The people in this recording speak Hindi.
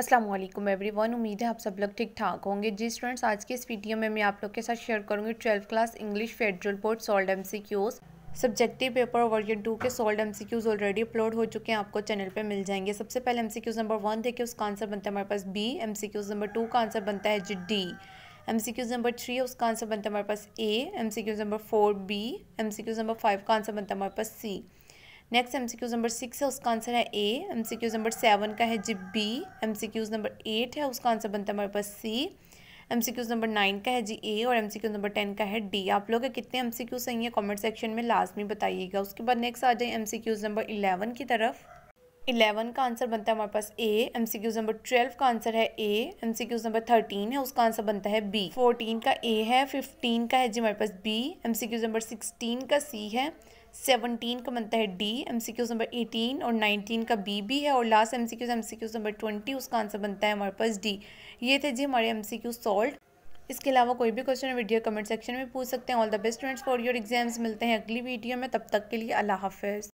असलम एवरी वन उम्मीद है आप सब लोग ठीक ठाक होंगे जी स्टूडेंट्स आज के इस वीडियो में मैं आप लोग के साथ शेयर करूँगी twelfth class English federal board solved M C Qs subjective paper version two के solved M C Qs already upload हो चुके हैं आपको चैनल पे मिल जाएंगे सबसे पहले M C Qs number one देखिए उसका आंसर बनता है हमारे पास B M C Qs number two का आंसर बनता है जी D M C Qs number three उसका आंसर बनता है हमारे पास A M C Qs number four B M C Qs number five का आंसर बनता है हमारे पास C next M number six है उसका आंसर है ए एम नंबर सेवन का है जी बी एम नंबर एट है उसका आंसर बनता है हमारे पास सी एम नंबर नाइन का है जी ए और एम नंबर टेन का है डी आप लोग कितने एम सी क्यूज़ सही है कॉमेंट सेक्शन में लास्ट में बताइएगा उसके बाद नेक्स्ट आ जाए एम नंबर इलेवन की तरफ इलेवन का आंसर बनता है हमारे पास A M C Qs number twelve का आंसर है A M C Qs number thirteen है उसका आंसर बनता है बी फोर्टीन का ए है फिफ्टीन का है जी हमारे पास B M C Qs number sixteen का सी है सेवनटीन का बनता है D M C Qs number eighteen और नाइनटीन का बी भी है और last M C Qs M C Qs number twenty उसका आंसर बनता है हमारे पास डी ये थे जी हमारे एम सी क्यू सॉल्व इसके अलावा कोई भी क्वेश्चन वीडियो कमेंट सेक्शन में पूछ सकते हैं all the best students for your exams मिलते हैं अगली वीडियो में तब तक के लिए अल्लाह हाफिज़